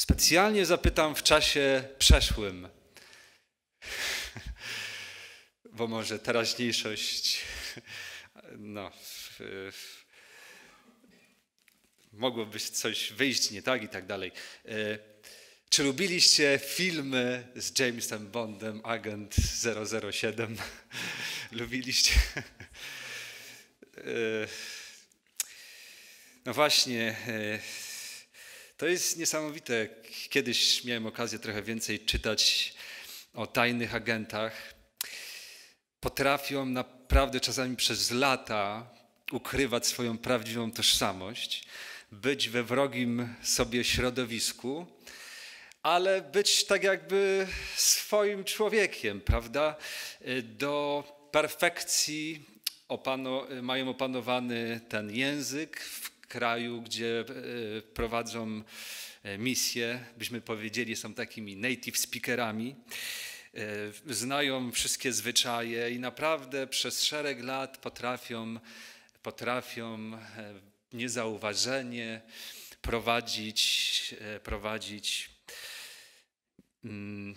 Specjalnie zapytam w czasie przeszłym, bo może teraźniejszość, no, mogłoby coś wyjść nie tak i tak dalej. E, czy lubiliście filmy z Jamesem Bondem, Agent 007? lubiliście? E, no właśnie. E, to jest niesamowite. Kiedyś miałem okazję trochę więcej czytać o tajnych agentach. Potrafią naprawdę czasami przez lata ukrywać swoją prawdziwą tożsamość, być we wrogim sobie środowisku, ale być tak jakby swoim człowiekiem, prawda? Do perfekcji opano, mają opanowany ten język, w kraju, gdzie e, prowadzą e, misje, byśmy powiedzieli, są takimi native speakerami e, znają wszystkie zwyczaje i naprawdę przez szereg lat potrafią, potrafią niezauważenie prowadzić, prowadzić mm,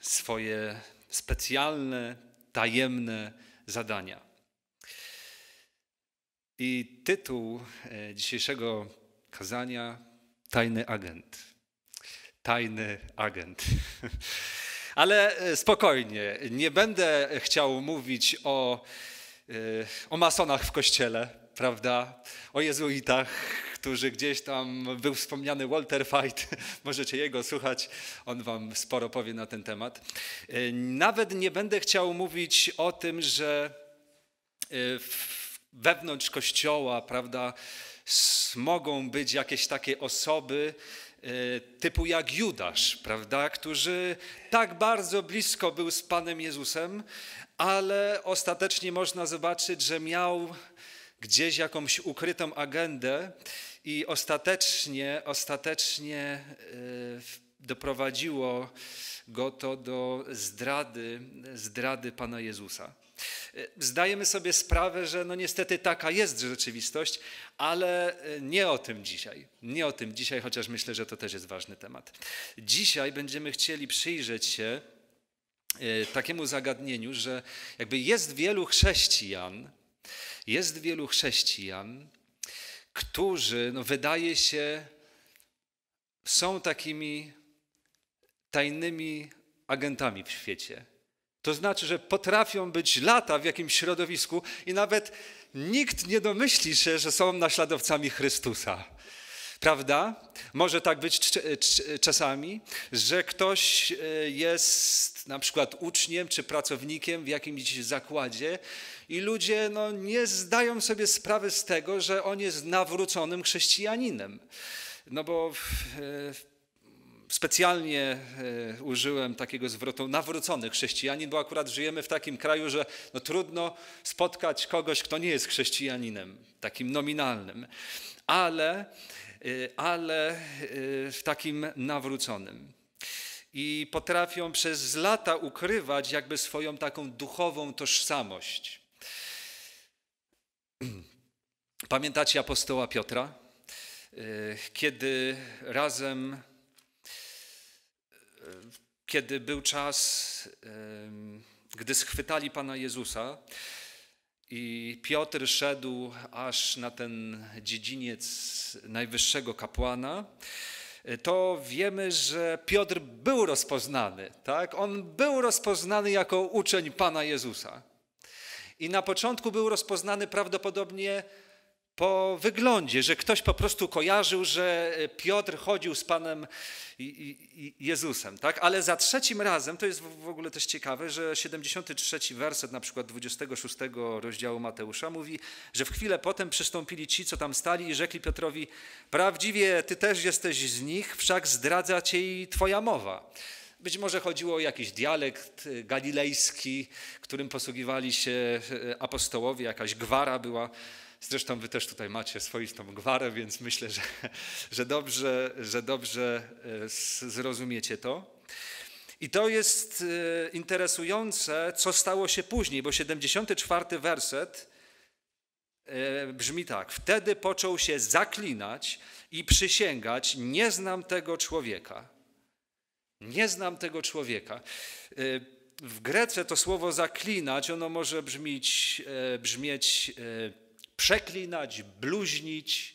swoje specjalne, tajemne zadania. I tytuł e, dzisiejszego kazania Tajny agent. Tajny agent. Ale e, spokojnie, nie będę chciał mówić o, e, o masonach w kościele, prawda? O jezuitach, którzy gdzieś tam był wspomniany Walter Fight, możecie jego słuchać, on wam sporo powie na ten temat. Nawet nie będę chciał mówić o tym, że w wewnątrz kościoła, prawda, mogą być jakieś takie osoby, e, typu jak Judasz, prawda, którzy tak bardzo blisko był z Panem Jezusem, ale ostatecznie można zobaczyć, że miał gdzieś jakąś ukrytą agendę i ostatecznie, ostatecznie e, doprowadziło go to do zdrady, zdrady Pana Jezusa. Y, zdajemy sobie sprawę, że no niestety taka jest rzeczywistość, ale y, nie o tym dzisiaj. Nie o tym dzisiaj, chociaż myślę, że to też jest ważny temat. Dzisiaj będziemy chcieli przyjrzeć się y, takiemu zagadnieniu, że jakby jest wielu chrześcijan, jest wielu chrześcijan, którzy, no wydaje się, są takimi tajnymi agentami w świecie. To znaczy, że potrafią być lata w jakimś środowisku i nawet nikt nie domyśli się, że są naśladowcami Chrystusa. Prawda? Może tak być czasami, że ktoś e, jest na przykład uczniem czy pracownikiem w jakimś zakładzie i ludzie no, nie zdają sobie sprawy z tego, że on jest nawróconym chrześcijaninem. No bo e, specjalnie e, użyłem takiego zwrotu nawrócony chrześcijanin, bo akurat żyjemy w takim kraju, że no trudno spotkać kogoś, kto nie jest chrześcijaninem, takim nominalnym, ale, e, ale e, w takim nawróconym. I potrafią przez lata ukrywać jakby swoją taką duchową tożsamość. Pamiętacie apostoła Piotra? Kiedy razem kiedy był czas, gdy schwytali Pana Jezusa i Piotr szedł aż na ten dziedziniec najwyższego kapłana, to wiemy, że Piotr był rozpoznany, tak? On był rozpoznany jako uczeń Pana Jezusa. I na początku był rozpoznany prawdopodobnie po wyglądzie, że ktoś po prostu kojarzył, że e, Piotr chodził z Panem Jezusem, tak? Ale za trzecim razem, to jest w ogóle też ciekawe, że 73 werset na przykład 26 rozdziału Mateusza mówi, że w chwilę potem przystąpili ci, co tam stali i rzekli Piotrowi, prawdziwie Ty też jesteś z nich, wszak zdradza Cię i Twoja mowa. Być może chodziło o jakiś dialekt e, galilejski, którym posługiwali się e, apostołowie, jakaś gwara była Zresztą wy też tutaj macie swoistą gwarę, więc myślę, że, że, dobrze, że dobrze e, zrozumiecie to. I to jest e, interesujące, co stało się później, bo 74 werset e, brzmi tak. Wtedy począł się zaklinać i przysięgać, nie znam tego człowieka. Nie znam tego człowieka. W Grece to słowo zaklinać, ono może brzmić, brzmieć przeklinać, bluźnić.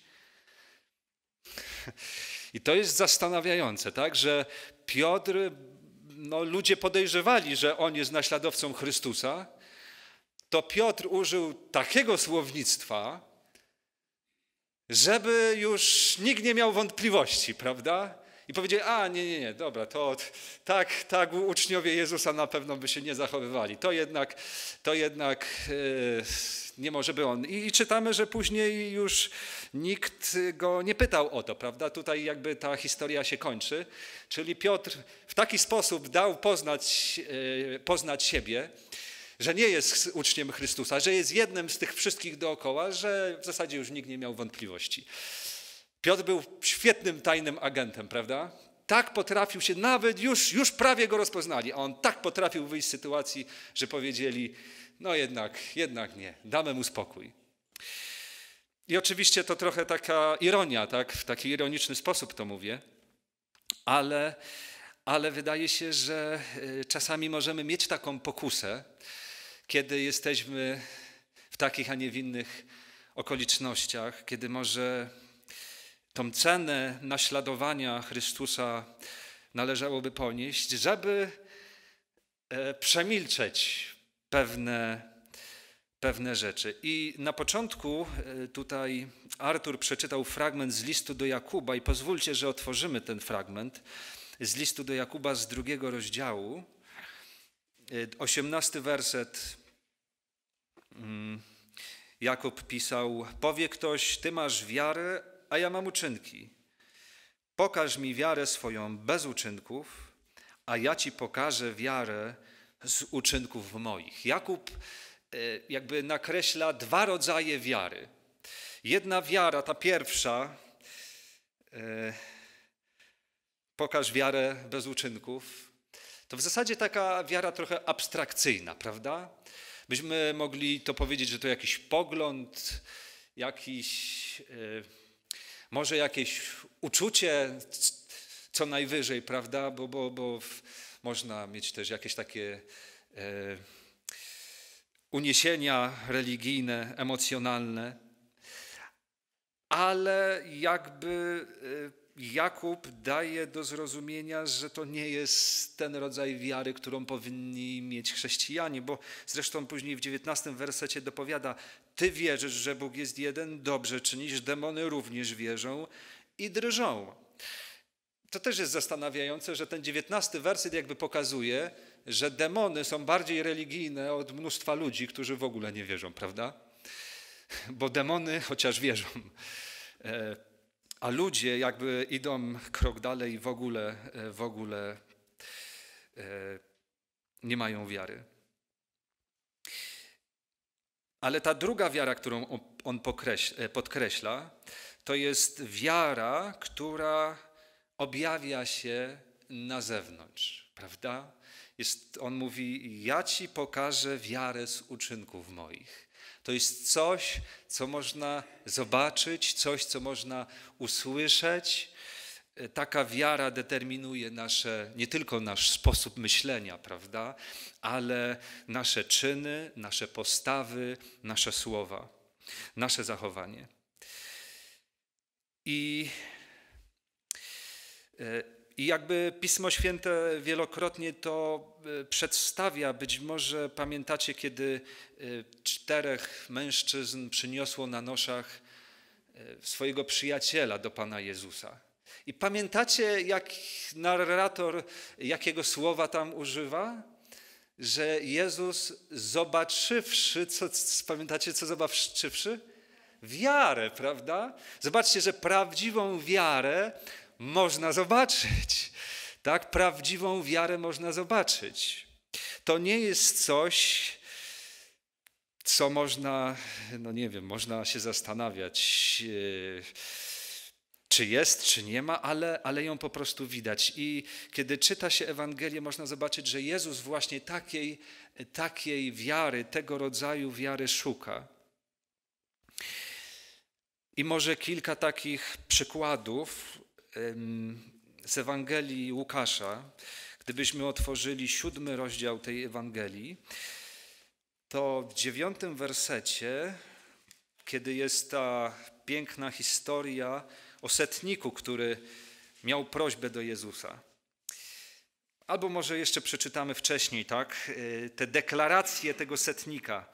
I to jest zastanawiające, tak, że Piotr, no ludzie podejrzewali, że on jest naśladowcą Chrystusa, to Piotr użył takiego słownictwa, żeby już nikt nie miał wątpliwości, prawda? I powiedzieli, a nie, nie, nie, dobra, to tak, tak uczniowie Jezusa na pewno by się nie zachowywali. To jednak, to jednak yy, nie może by on. I, czytamy, że później już nikt go nie pytał o to, prawda? Tutaj jakby ta historia się kończy. Czyli Piotr w taki sposób dał poznać, e, poznać siebie, że nie jest uczniem Chrystusa, że jest jednym z tych wszystkich dookoła, że w zasadzie już nikt nie miał wątpliwości. Piotr był świetnym tajnym agentem, prawda? tak potrafił się, nawet już, już prawie go rozpoznali, a on tak potrafił wyjść z sytuacji, że powiedzieli, no jednak, jednak nie, damy mu spokój. I oczywiście to trochę taka ironia, tak? W taki ironiczny sposób to mówię, ale, ale wydaje się, że y, czasami możemy mieć taką pokusę, kiedy jesteśmy w takich, a nie w innych okolicznościach, kiedy może tą cenę naśladowania Chrystusa należałoby ponieść, żeby e, przemilczeć pewne, pewne rzeczy. I na początku e, tutaj Artur przeczytał fragment z listu do Jakuba i pozwólcie, że otworzymy ten fragment z listu do Jakuba z drugiego rozdziału, e, osiemnasty werset. Mm, Jakub pisał: Powie ktoś, ty masz wiarę, a ja mam uczynki. Pokaż mi wiarę swoją bez uczynków, a ja ci pokażę wiarę z uczynków moich. Jakub e, jakby nakreśla dwa rodzaje wiary. Jedna wiara, ta pierwsza, e, pokaż wiarę bez uczynków, to w zasadzie taka wiara trochę abstrakcyjna, prawda? Byśmy mogli to powiedzieć, że to jakiś pogląd, jakiś, e, może jakieś uczucie, co najwyżej, prawda? Bo, bo, bo można mieć też jakieś takie e, uniesienia religijne, emocjonalne. Ale jakby e, Jakub daje do zrozumienia, że to nie jest ten rodzaj wiary, którą powinni mieć chrześcijanie, bo zresztą później w 19 wersecie dopowiada: Ty wierzysz, że Bóg jest jeden, dobrze czynisz, demony również wierzą i drżą to też jest zastanawiające, że ten dziewiętnasty werset jakby pokazuje, że demony są bardziej religijne od mnóstwa ludzi, którzy w ogóle nie wierzą, prawda? Bo demony chociaż wierzą, e, a ludzie jakby idą krok dalej i w ogóle, e, w ogóle e, nie mają wiary. Ale ta druga wiara, którą on podkreśla, to jest wiara, która objawia się na zewnątrz, prawda? Jest, on mówi: Ja ci pokażę wiarę z uczynków moich. To jest coś, co można zobaczyć, coś, co można usłyszeć. Taka wiara determinuje nasze, nie tylko nasz sposób myślenia, prawda, ale nasze czyny, nasze postawy, nasze słowa, nasze zachowanie. I E, I jakby Pismo Święte wielokrotnie to e, przedstawia. Być może pamiętacie, kiedy e, czterech mężczyzn przyniosło na noszach swojego przyjaciela do Pana Jezusa. I pamiętacie, jak narrator jakiego słowa tam używa? Że Jezus zobaczywszy, co, pamiętacie, co zobaczywszy? Wiarę, prawda? Zobaczcie, że prawdziwą wiarę można zobaczyć. Tak, prawdziwą wiarę można zobaczyć. To nie jest coś, co można, no nie wiem, można się zastanawiać, e, czy jest, czy nie ma, ale, ale ją po prostu widać. I kiedy czyta się Ewangelię, można zobaczyć, że Jezus właśnie takiej, takiej wiary, tego rodzaju wiary szuka. I może kilka takich przykładów z Ewangelii Łukasza, gdybyśmy otworzyli siódmy rozdział tej Ewangelii, to w dziewiątym wersecie, kiedy jest ta piękna historia o setniku, który miał prośbę do Jezusa. Albo może jeszcze przeczytamy wcześniej, tak? E, te deklaracje tego setnika.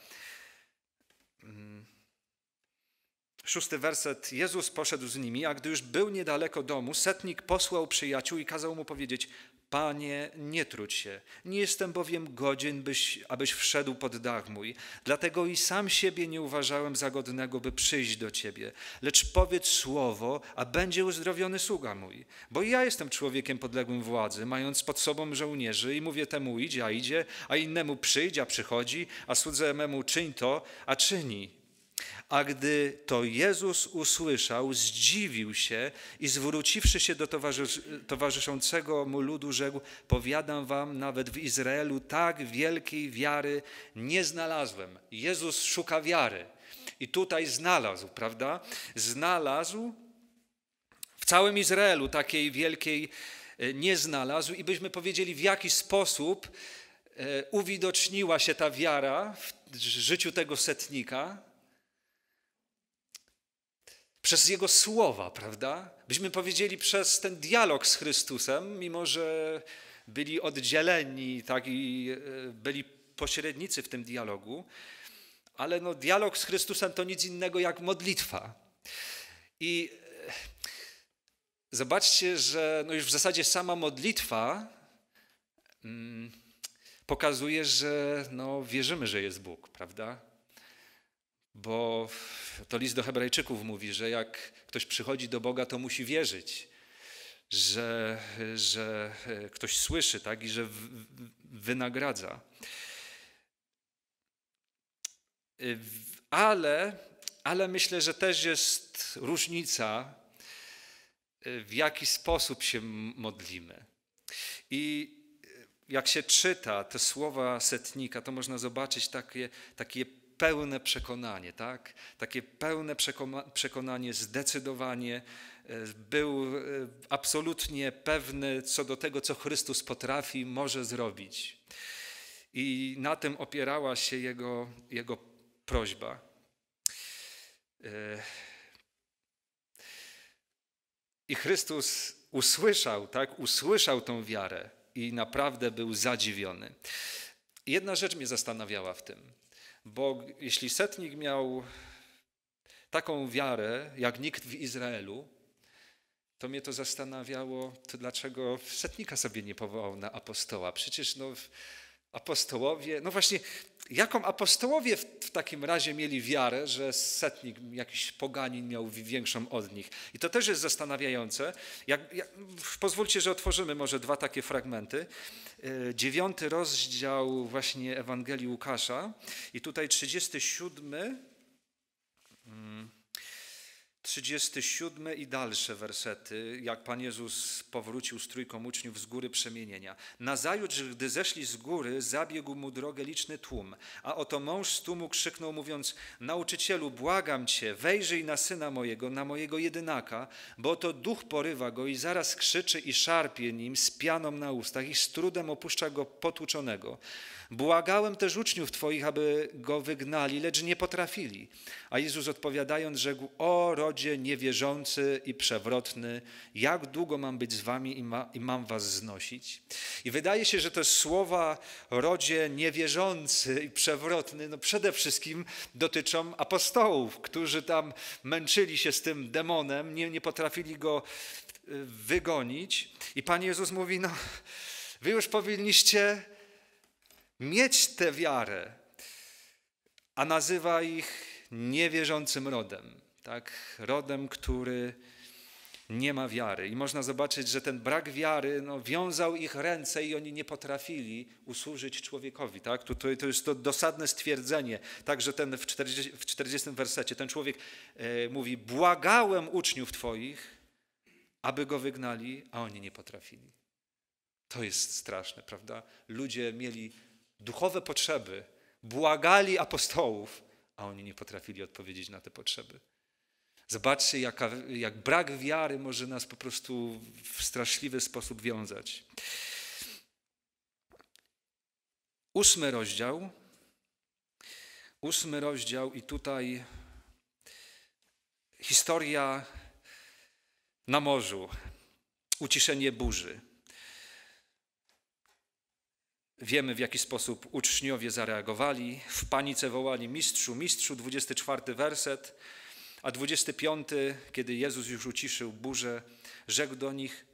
Szósty werset. Jezus poszedł z nimi, a gdy już był niedaleko domu, setnik posłał przyjaciół i kazał mu powiedzieć: Panie, nie trudź się, nie jestem bowiem godzien, byś, abyś wszedł pod dach mój. Dlatego i sam siebie nie uważałem za godnego, by przyjść do ciebie. Lecz powiedz słowo, a będzie uzdrowiony sługa mój. Bo ja jestem człowiekiem podległym władzy, mając pod sobą żołnierzy i mówię temu idź, a idzie, a innemu przyjdź, a przychodzi, a słudze memu czyń to, a czyni. A gdy to Jezus usłyszał, zdziwił się i zwróciwszy się do towarzyszącego mu ludu, rzekł: Powiadam wam, nawet w Izraelu tak wielkiej wiary nie znalazłem. Jezus szuka wiary. I tutaj znalazł, prawda? Znalazł w całym Izraelu takiej wielkiej e, nie znalazł, i byśmy powiedzieli, w jaki sposób e, uwidoczniła się ta wiara w życiu tego setnika przez Jego słowa, prawda? Byśmy powiedzieli przez ten dialog z Chrystusem, mimo że byli oddzieleni tak, i e, byli pośrednicy w tym dialogu, ale no, dialog z Chrystusem to nic innego jak modlitwa. I e, zobaczcie, że no już w zasadzie sama modlitwa mm, pokazuje, że no, wierzymy, że jest Bóg, prawda? Bo to list do Hebrajczyków mówi, że jak ktoś przychodzi do Boga, to musi wierzyć, że, że ktoś słyszy tak? i że wynagradza. Ale, ale myślę, że też jest różnica, w jaki sposób się modlimy. I jak się czyta te słowa setnika, to można zobaczyć takie, takie pełne przekonanie, tak? Takie pełne przekonanie, zdecydowanie. E, był e, absolutnie pewny co do tego, co Chrystus potrafi, może zrobić. I na tym opierała się jego, jego prośba. E, I Chrystus usłyszał, tak? Usłyszał tą wiarę i naprawdę był zadziwiony. Jedna rzecz mnie zastanawiała w tym. Bo jeśli setnik miał taką wiarę, jak nikt w Izraelu, to mnie to zastanawiało, to dlaczego setnika sobie nie powołał na apostoła. Przecież no, Apostołowie, no właśnie, jaką apostołowie w, w, takim razie mieli wiarę, że setnik, jakiś poganin miał większą od nich. I to też jest zastanawiające. Jak, jak, pozwólcie, że otworzymy może dwa takie fragmenty. E, dziewiąty rozdział właśnie Ewangelii Łukasza i tutaj 37. Hmm. 37 i dalsze wersety, jak Pan Jezus powrócił z trójką uczniów z góry przemienienia. Nazajutrz, gdy zeszli z góry, zabiegł mu drogę liczny tłum, a oto mąż z tłumu krzyknął, mówiąc, nauczycielu, błagam Cię, wejrzyj na syna mojego, na mojego jedynaka, bo to duch porywa go i zaraz krzyczy i szarpie nim z pianą na ustach i z trudem opuszcza go potłuczonego. Błagałem też uczniów Twoich, aby go wygnali, lecz nie potrafili. A Jezus odpowiadając, rzekł, o rodzice, ludzie niewierzący i przewrotny, jak długo mam być z wami i, ma, i mam was znosić? I wydaje się, że te słowa rodzie niewierzący i przewrotny no przede wszystkim dotyczą apostołów, którzy tam męczyli się z tym demonem, nie, nie potrafili go y, wygonić. I Pan Jezus mówi, no wy już powinniście mieć tę wiarę, a nazywa ich niewierzącym rodem tak? rodem, który nie ma wiary. I można zobaczyć, że ten brak wiary no, wiązał ich ręce i oni nie potrafili usłużyć człowiekowi. Tak? To, to, to jest to dosadne stwierdzenie. Także ten w 40, w 40 wersecie ten człowiek e, mówi: Błagałem uczniów Twoich, aby go wygnali, a oni nie potrafili. To jest straszne, prawda? Ludzie mieli duchowe potrzeby, błagali apostołów, a oni nie potrafili odpowiedzieć na te potrzeby. Zobaczcie, jaka, jak brak wiary może nas po prostu w straszliwy sposób wiązać. Ósmy rozdział. Ósmy rozdział, i tutaj historia na morzu, uciszenie burzy. Wiemy, w jaki sposób uczniowie zareagowali. W panice wołali: Mistrzu, mistrzu, 24 werset. A 25, kiedy Jezus już uciszył burzę, rzekł do nich: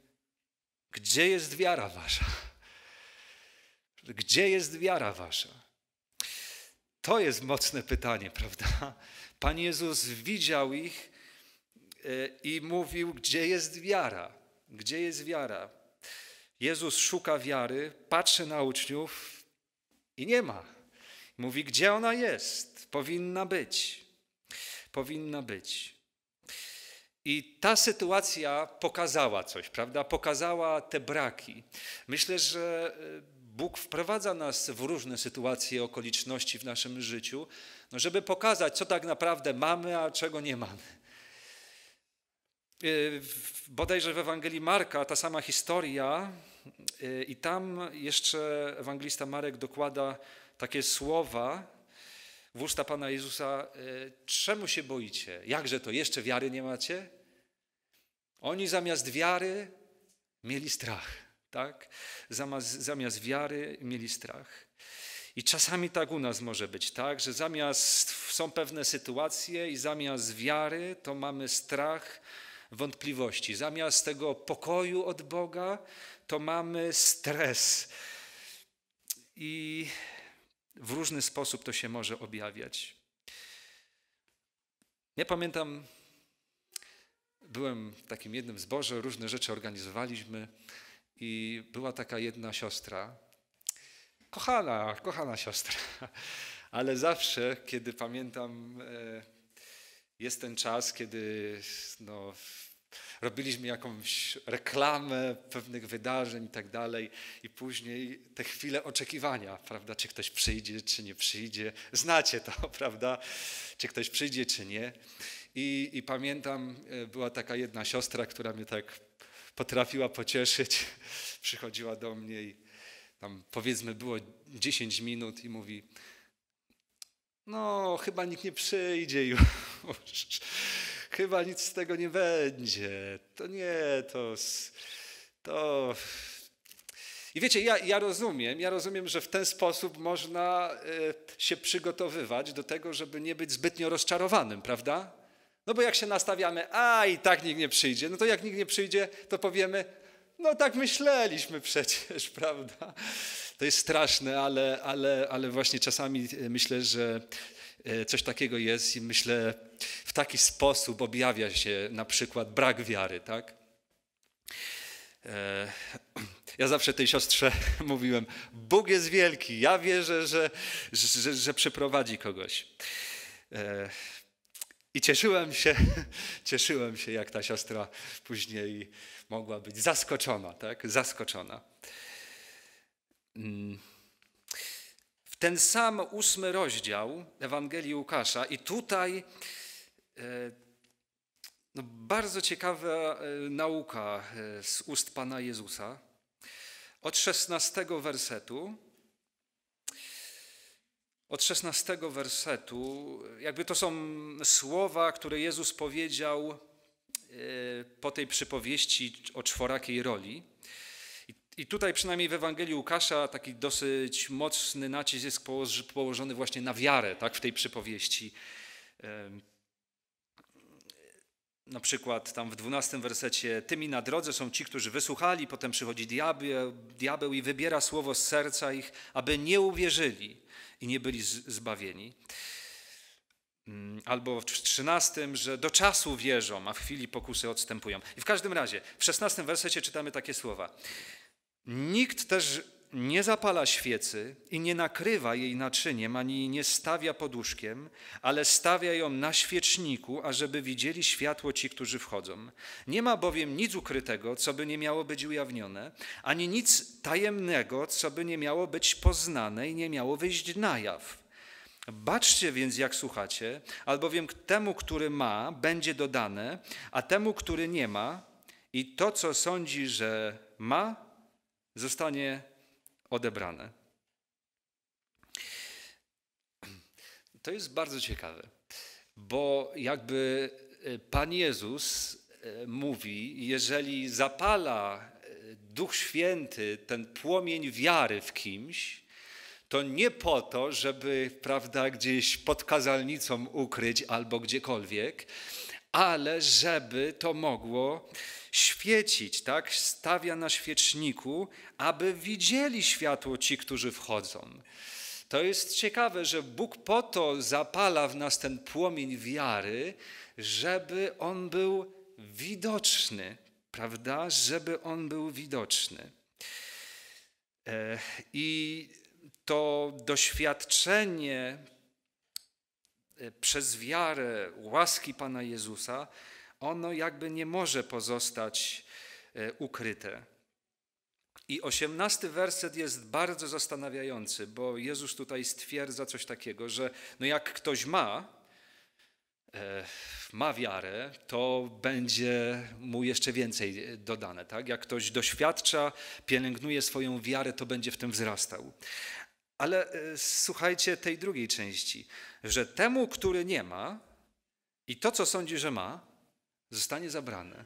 Gdzie jest wiara wasza? Gdzie jest wiara wasza? To jest mocne pytanie, prawda? Pan Jezus widział ich e, i mówił: Gdzie jest wiara? Gdzie jest wiara? Jezus szuka wiary, patrzy na uczniów i nie ma. Mówi: Gdzie ona jest? Powinna być powinna być. I ta sytuacja pokazała coś, prawda? Pokazała te braki. Myślę, że y, Bóg wprowadza nas w różne sytuacje, okoliczności w naszym życiu, no żeby pokazać, co tak naprawdę mamy, a czego nie mamy. Y, bodajże w Ewangelii Marka ta sama historia, y, i tam jeszcze ewangelista Marek dokłada takie słowa, w usta Pana Jezusa, e, czemu się boicie? Jakże to, jeszcze wiary nie macie? Oni zamiast wiary mieli strach, tak? Zamiast, zamiast wiary mieli strach. I czasami tak u nas może być, tak? Że zamiast są pewne sytuacje i zamiast wiary to mamy strach, wątpliwości. Zamiast tego pokoju od Boga to mamy stres. I w różny sposób to się może objawiać. Ja pamiętam, byłem w takim jednym zborze, różne rzeczy organizowaliśmy i była taka jedna siostra, kochana, kochana siostra, ale zawsze, kiedy pamiętam, e, jest ten czas, kiedy no, Robiliśmy jakąś reklamę pewnych wydarzeń i tak dalej, i później te chwile oczekiwania, prawda? Czy ktoś przyjdzie, czy nie przyjdzie. Znacie to, prawda? Czy ktoś przyjdzie, czy nie. I, i pamiętam, e, była taka jedna siostra, która mnie tak potrafiła pocieszyć. Przychodziła do mnie i tam powiedzmy było 10 minut i mówi, no chyba nikt nie przyjdzie już. chyba nic z tego nie będzie. To nie, to. to... I wiecie, ja, ja rozumiem, ja rozumiem, że w ten sposób można e, się przygotowywać do tego, żeby nie być zbytnio rozczarowanym, prawda? No bo jak się nastawiamy, a i tak nikt nie przyjdzie, no to jak nikt nie przyjdzie, to powiemy, no tak myśleliśmy przecież, prawda? To jest straszne, ale, ale, ale właśnie czasami myślę, że e, coś takiego jest i myślę, w taki sposób objawia się na przykład brak wiary, tak? E, ja zawsze tej siostrze mówiłem, Bóg jest wielki, ja wierzę, że, że, że, że przeprowadzi kogoś. E, I cieszyłem się, cieszyłem się, jak ta siostra później mogła być zaskoczona, tak? Zaskoczona. Mm. W ten sam ósmy rozdział Ewangelii Łukasza i tutaj E, no, bardzo ciekawa e, nauka e, z ust Pana Jezusa. Od 16 wersetu. Od 16 wersetu, jakby to są słowa, które Jezus powiedział po tej przypowieści o czworakiej roli. I tutaj przynajmniej w Ewangelii Łukasza taki dosyć mocny nacisk jest położony właśnie na wiarę tak, w tej przypowieści na przykład tam w 12 wersecie, tymi na drodze są ci, którzy wysłuchali, potem przychodzi diabeł, diabeł i wybiera słowo z serca ich, aby nie uwierzyli i nie byli zbawieni. Mm, albo w 13, że do czasu wierzą, a w chwili pokusy odstępują. I w każdym razie, w 16 wersecie czytamy takie słowa. Nikt też nie zapala świecy i nie nakrywa jej naczyniem, ani nie stawia poduszkiem, ale stawia ją na świeczniku, ażeby widzieli światło ci, którzy wchodzą. Nie ma bowiem nic ukrytego, co by nie miało być ujawnione, ani nic tajemnego, co by nie miało być poznane i nie miało wyjść na jaw. Baczcie więc, jak słuchacie, albowiem temu, który ma, będzie dodane, a temu, który nie ma, i to, co sądzi, że ma, zostanie odebrane. To jest bardzo ciekawe, bo jakby e, Pan Jezus e, mówi, jeżeli zapala e, Duch Święty ten płomień wiary w kimś, to nie po to, żeby prawda, gdzieś pod kazalnicą ukryć albo gdziekolwiek, ale żeby to mogło świecić, tak? Stawia na świeczniku, aby widzieli światło ci, którzy wchodzą. To jest ciekawe, że Bóg po to zapala w nas ten płomień wiary, żeby on był widoczny, prawda? Żeby on był widoczny. E, I to doświadczenie e, przez wiarę łaski Pana Jezusa ono jakby nie może pozostać e, ukryte. I osiemnasty werset jest bardzo zastanawiający, bo Jezus tutaj stwierdza coś takiego, że no jak ktoś ma, e, ma wiarę, to będzie mu jeszcze więcej dodane. Tak? Jak ktoś doświadcza, pielęgnuje swoją wiarę, to będzie w tym wzrastał. Ale e, słuchajcie tej drugiej części, że temu, który nie ma i to, co sądzi, że ma, zostanie zabrane.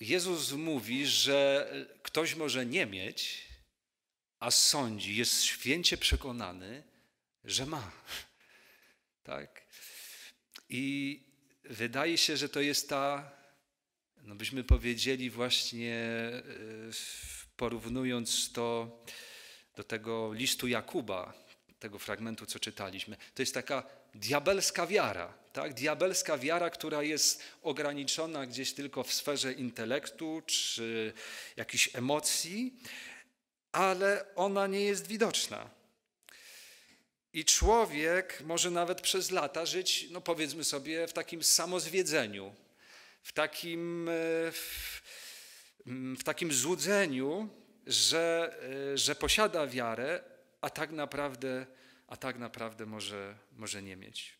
Jezus mówi, że ktoś może nie mieć, a sądzi, jest święcie przekonany, że ma. Tak? I wydaje się, że to jest ta, no byśmy powiedzieli właśnie e, porównując to do tego listu Jakuba, tego fragmentu, co czytaliśmy. To jest taka diabelska wiara, tak? diabelska wiara, która jest ograniczona gdzieś tylko w sferze intelektu czy jakichś emocji, ale ona nie jest widoczna. I człowiek może nawet przez lata żyć, no powiedzmy sobie, w takim samozwiedzeniu, w takim, e, w, w takim złudzeniu, że, e, że posiada wiarę, a tak naprawdę, a tak naprawdę może, może nie mieć.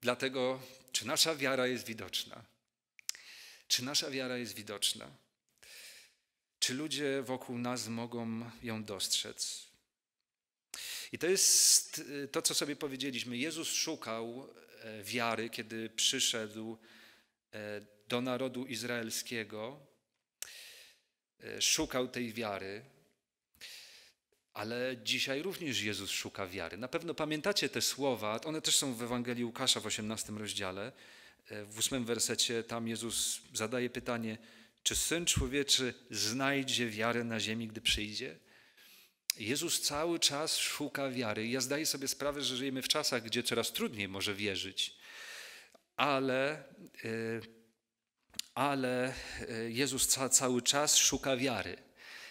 Dlatego, czy nasza wiara jest widoczna? Czy nasza wiara jest widoczna? Czy ludzie wokół nas mogą ją dostrzec? I to jest to, co sobie powiedzieliśmy. Jezus szukał e, wiary, kiedy przyszedł e, do narodu izraelskiego, E, szukał tej wiary, ale dzisiaj również Jezus szuka wiary. Na pewno pamiętacie te słowa, one też są w Ewangelii Łukasza w 18 rozdziale. E, w 8 wersecie tam Jezus zadaje pytanie, czy Syn Człowieczy znajdzie wiarę na ziemi, gdy przyjdzie? Jezus cały czas szuka wiary. Ja zdaję sobie sprawę, że żyjemy w czasach, gdzie coraz trudniej może wierzyć, ale... Yy, ale e, Jezus ca cały czas szuka wiary.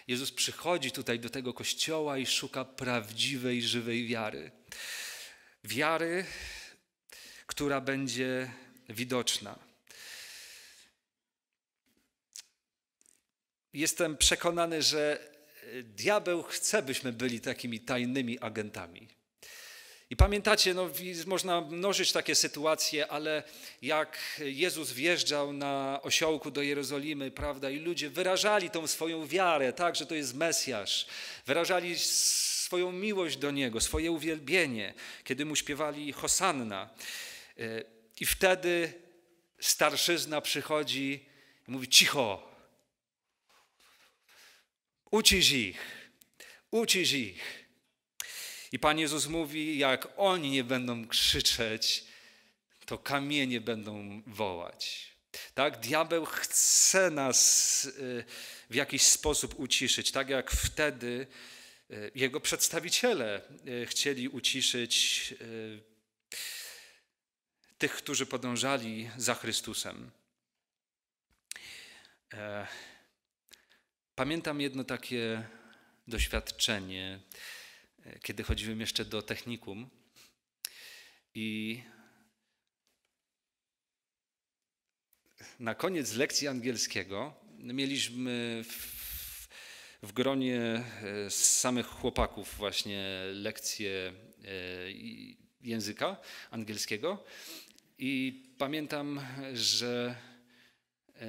Jezus przychodzi tutaj do tego kościoła i szuka prawdziwej, żywej wiary. Wiary, która będzie widoczna. Jestem przekonany, że e, diabeł chce, byśmy byli takimi tajnymi agentami. I pamiętacie, no, można mnożyć takie sytuacje, ale jak Jezus wjeżdżał na osiołku do Jerozolimy, prawda, i ludzie wyrażali tą swoją wiarę, tak, że to jest Mesjasz, wyrażali swoją miłość do Niego, swoje uwielbienie, kiedy Mu śpiewali Hosanna. E, I wtedy starszyzna przychodzi i mówi, cicho, ucisz ich, ucisz ich. I Pan Jezus mówi, jak oni nie będą krzyczeć, to kamienie będą wołać. Tak, diabeł chce nas y, w jakiś sposób uciszyć, tak jak wtedy y, jego przedstawiciele y, chcieli uciszyć tych, którzy podążali za Chrystusem. E, pamiętam jedno takie doświadczenie kiedy chodziłem jeszcze do technikum i na koniec lekcji angielskiego mieliśmy w, w gronie e, samych chłopaków właśnie lekcję e, języka angielskiego i pamiętam, że e,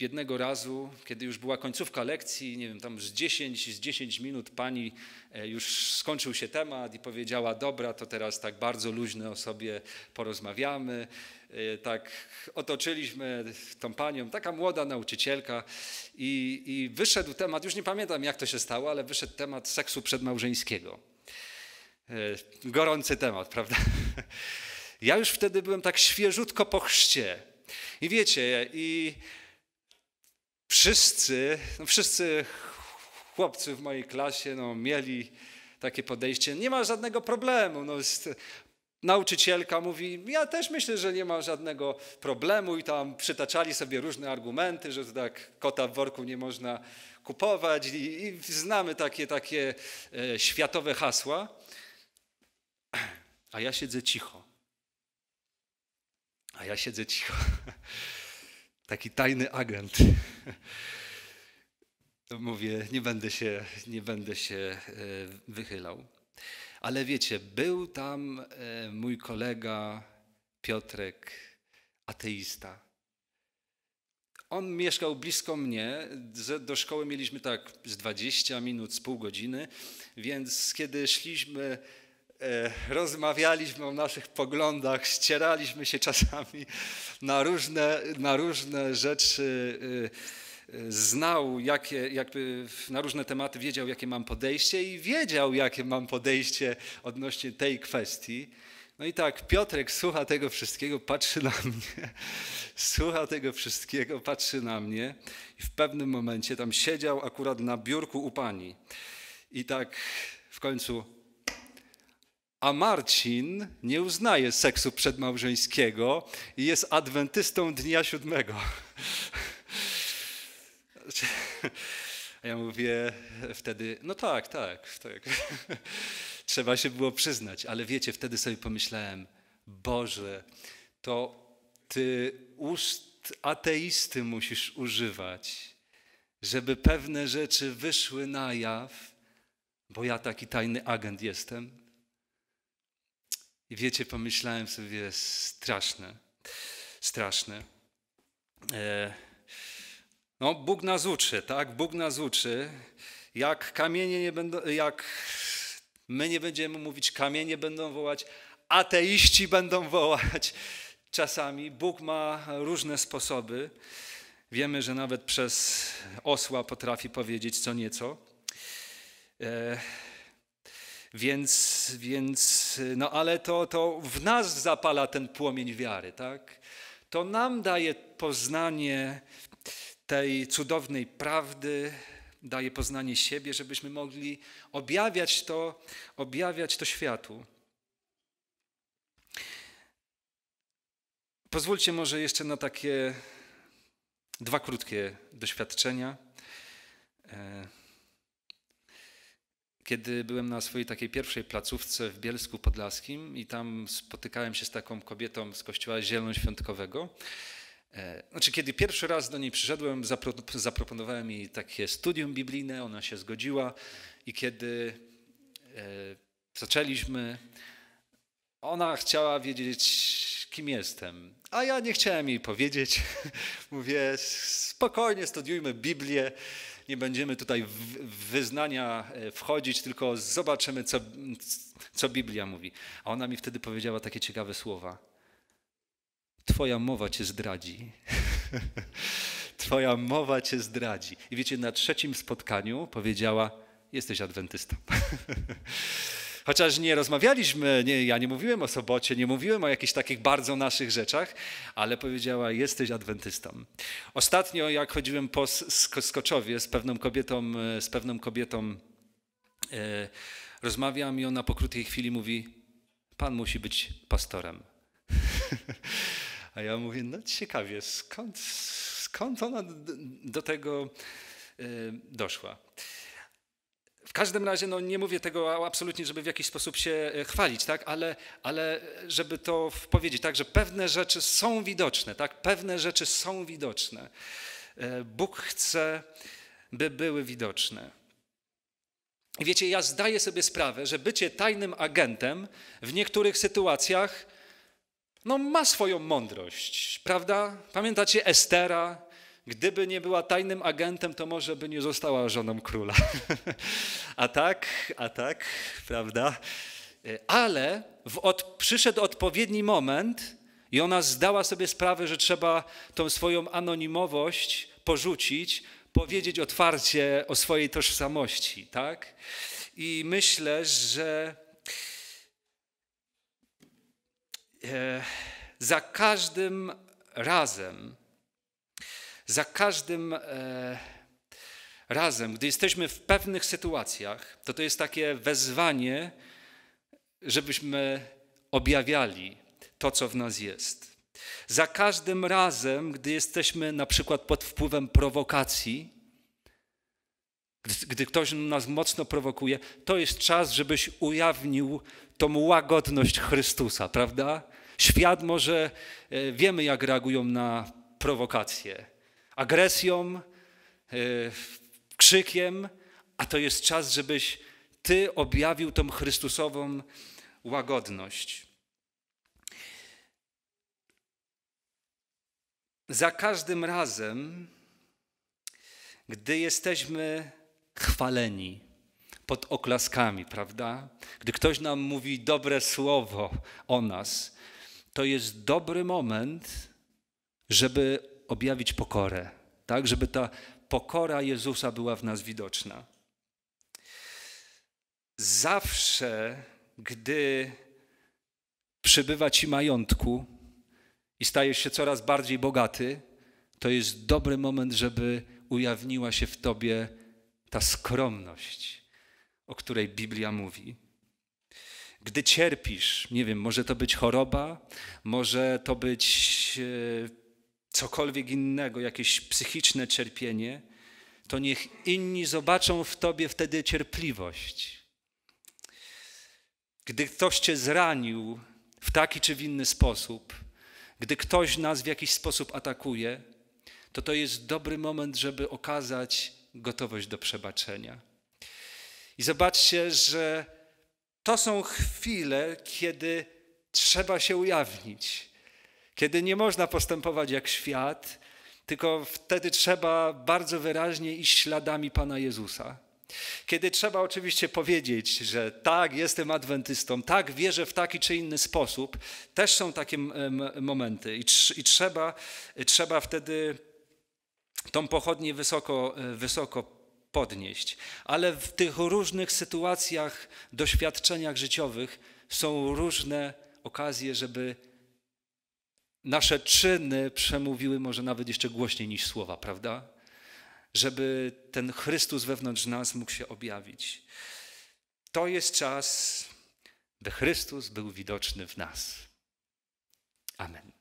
jednego razu, kiedy już była końcówka lekcji, nie wiem, tam z 10, z 10 minut pani e, już skończył się temat i powiedziała, dobra, to teraz tak bardzo luźno o sobie porozmawiamy. E, tak otoczyliśmy tą panią, taka młoda nauczycielka i, i wyszedł temat, już nie pamiętam jak to się stało, ale wyszedł temat seksu przedmałżeńskiego. E, gorący temat, prawda? Ja już wtedy byłem tak świeżutko po chrzcie. I wiecie, i wszyscy, no wszyscy chłopcy w mojej klasie no, mieli takie podejście, nie ma żadnego problemu. No, nauczycielka mówi, ja też myślę, że nie ma żadnego problemu i tam przytaczali sobie różne argumenty, że tak kota w worku nie można kupować i, i znamy takie, takie e, światowe hasła. A ja siedzę cicho. A ja siedzę cicho. taki tajny agent. Mówię, nie będę się, nie będę się e, wychylał. Ale wiecie, był tam e, mój kolega Piotrek, ateista. On mieszkał blisko mnie. Do szkoły mieliśmy tak z 20 minut, z pół godziny, więc kiedy szliśmy E, rozmawialiśmy o naszych poglądach, ścieraliśmy się czasami na różne, na różne rzeczy. E, e, znał, jakie, jakby na różne tematy wiedział, jakie mam podejście i wiedział, jakie mam podejście odnośnie tej kwestii. No i tak, Piotrek słucha tego wszystkiego, patrzy na mnie, słucha tego wszystkiego, patrzy na mnie i w pewnym momencie tam siedział akurat na biurku u pani. I tak w końcu a Marcin nie uznaje seksu przedmałżeńskiego i jest adwentystą dnia siódmego. A ja mówię wtedy, no tak, tak, tak. Trzeba się było przyznać, ale wiecie, wtedy sobie pomyślałem, Boże, to Ty ust ateisty musisz używać, żeby pewne rzeczy wyszły na jaw, bo ja taki tajny agent jestem. I wiecie, pomyślałem sobie, straszne, straszne. E, no, Bóg nas uczy, tak? Bóg nas uczy. Jak kamienie nie będą, jak my nie będziemy mówić, kamienie będą wołać, ateiści będą wołać. Czasami Bóg ma różne sposoby. Wiemy, że nawet przez osła potrafi powiedzieć co nieco. E, więc, więc no ale to, to w nas zapala ten płomień wiary, tak? To nam daje poznanie tej cudownej prawdy, daje poznanie siebie, żebyśmy mogli objawiać to, objawiać to światu. Pozwólcie może jeszcze na takie dwa krótkie doświadczenia. E, kiedy byłem na swojej takiej pierwszej placówce w Bielsku Podlaskim i tam spotykałem się z taką kobietą z kościoła zielonoświątkowego. E, znaczy, kiedy pierwszy raz do niej przyszedłem, zapro, zaproponowałem jej takie studium biblijne, ona się zgodziła i kiedy e, zaczęliśmy, ona chciała wiedzieć, kim jestem, a ja nie chciałem jej powiedzieć. Mówię, spokojnie studiujmy Biblię nie będziemy tutaj w wyznania e, wchodzić, tylko zobaczymy, co, co Biblia mówi. A ona mi wtedy powiedziała takie ciekawe słowa. Twoja mowa cię zdradzi. Twoja mowa cię zdradzi. I wiecie, na trzecim spotkaniu powiedziała, jesteś adwentystą. Chociaż nie rozmawialiśmy, nie, ja nie mówiłem o sobocie, nie mówiłem o jakichś takich bardzo naszych rzeczach, ale powiedziała, jesteś adwentystą. Ostatnio, jak chodziłem po Skoczowie z pewną kobietą, z pewną kobietą yy, rozmawiam i ona po krótkiej chwili mówi, pan musi być pastorem. A ja mówię, no ciekawie, skąd, skąd ona do tego e, doszła? W każdym razie no, nie mówię tego absolutnie, żeby w jakiś sposób się e, chwalić, tak? ale, ale e, żeby to powiedzieć, tak? że pewne rzeczy są widoczne, tak? pewne rzeczy są widoczne. E, Bóg chce, by były widoczne. I wiecie, ja zdaję sobie sprawę, że bycie tajnym agentem w niektórych sytuacjach no, ma swoją mądrość, prawda? Pamiętacie Estera, Gdyby nie była tajnym agentem, to może by nie została żoną króla. a tak, a tak, prawda? Y, ale w od, przyszedł odpowiedni moment i ona zdała sobie sprawę, że trzeba tą swoją anonimowość porzucić, powiedzieć otwarcie o swojej tożsamości, tak? I myślę, że e, za każdym razem, za każdym e, razem, gdy jesteśmy w pewnych sytuacjach, to to jest takie wezwanie, żebyśmy objawiali to, co w nas jest. Za każdym razem, gdy jesteśmy na przykład pod wpływem prowokacji, gdy, gdy ktoś nas mocno prowokuje, to jest czas, żebyś ujawnił tą łagodność Chrystusa, prawda? Świat może, e, wiemy jak reagują na prowokacje agresją, y, krzykiem, a to jest czas, żebyś Ty objawił tą Chrystusową łagodność. Za każdym razem, gdy jesteśmy chwaleni pod oklaskami, prawda? Gdy ktoś nam mówi dobre słowo o nas, to jest dobry moment, żeby objawić pokorę, tak, żeby ta pokora Jezusa była w nas widoczna. Zawsze, gdy przybywa ci majątku i stajesz się coraz bardziej bogaty, to jest dobry moment, żeby ujawniła się w tobie ta skromność, o której Biblia mówi. Gdy cierpisz, nie wiem, może to być choroba, może to być e, cokolwiek innego, jakieś psychiczne cierpienie, to niech inni zobaczą w Tobie wtedy cierpliwość. Gdy ktoś Cię zranił w taki czy w inny sposób, gdy ktoś nas w jakiś sposób atakuje, to to jest dobry moment, żeby okazać gotowość do przebaczenia. I zobaczcie, że to są chwile, kiedy trzeba się ujawnić kiedy nie można postępować jak świat, tylko wtedy trzeba bardzo wyraźnie iść śladami Pana Jezusa. Kiedy trzeba oczywiście powiedzieć, że tak, jestem adwentystą, tak, wierzę w taki czy inny sposób, też są takie momenty i, tr i trzeba, trzeba wtedy tą pochodnię wysoko, wysoko podnieść. Ale w tych różnych sytuacjach, doświadczeniach życiowych są różne okazje, żeby nasze czyny przemówiły może nawet jeszcze głośniej niż słowa, prawda? Żeby ten Chrystus wewnątrz nas mógł się objawić. To jest czas, by Chrystus był widoczny w nas. Amen.